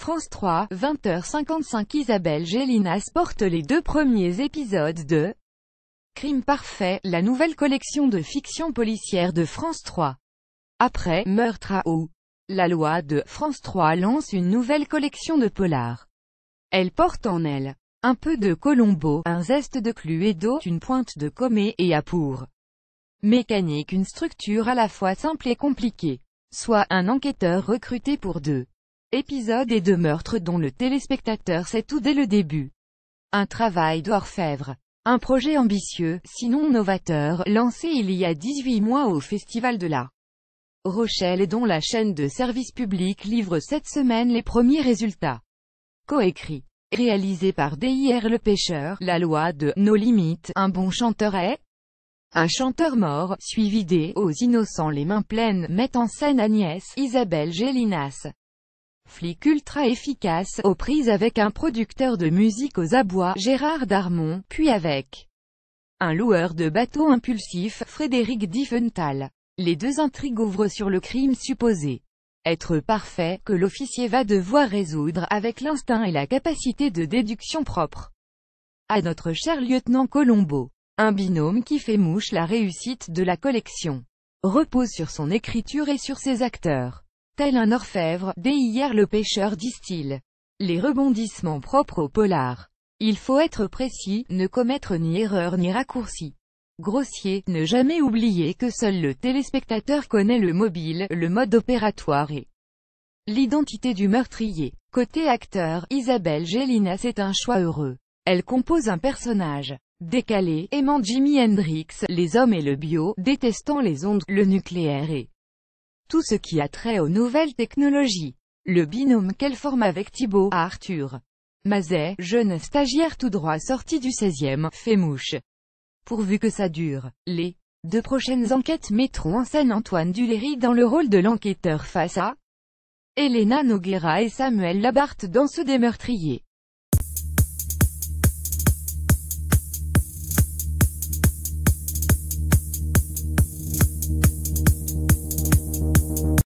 France 3, 20h55 Isabelle Gélinas porte les deux premiers épisodes de Crime parfait, la nouvelle collection de fiction policière de France 3. Après, Meurtre à eau. La loi de France 3 lance une nouvelle collection de polars. Elle porte en elle un peu de Colombo, un zeste de et Cluedo, une pointe de Comé, et a pour mécanique une structure à la fois simple et compliquée. Soit un enquêteur recruté pour deux Épisode et de meurtres dont le téléspectateur sait tout dès le début. Un travail d'orfèvre. Un projet ambitieux, sinon novateur, lancé il y a 18 mois au Festival de la Rochelle et dont la chaîne de service public livre cette semaine les premiers résultats. Coécrit. Réalisé par D.I.R. Le Pêcheur, la loi de « Nos limites », un bon chanteur est un chanteur mort, suivi des « Aux innocents les mains pleines » met en scène Agnès, Isabelle Gélinas flic ultra efficace, aux prises avec un producteur de musique aux abois, Gérard Darmon, puis avec un loueur de bateaux impulsif, Frédéric Diefenthal. Les deux intrigues ouvrent sur le crime supposé être parfait, que l'officier va devoir résoudre avec l'instinct et la capacité de déduction propre à notre cher lieutenant Colombo. Un binôme qui fait mouche la réussite de la collection repose sur son écriture et sur ses acteurs. Tel un orfèvre, dès hier le pêcheur distille les rebondissements propres au polar. Il faut être précis, ne commettre ni erreur ni raccourci. Grossier, ne jamais oublier que seul le téléspectateur connaît le mobile, le mode opératoire et l'identité du meurtrier. Côté acteur, Isabelle Gélinas c'est un choix heureux. Elle compose un personnage décalé, aimant Jimi Hendrix, les hommes et le bio, détestant les ondes, le nucléaire et tout ce qui a trait aux nouvelles technologies. Le binôme qu'elle forme avec Thibaut Arthur Mazet, jeune stagiaire tout droit sorti du 16e, fait mouche. Pourvu que ça dure, les deux prochaines enquêtes mettront en scène Antoine Duléry dans le rôle de l'enquêteur face à Elena Noguera et Samuel Labarthe dans ceux des meurtriers.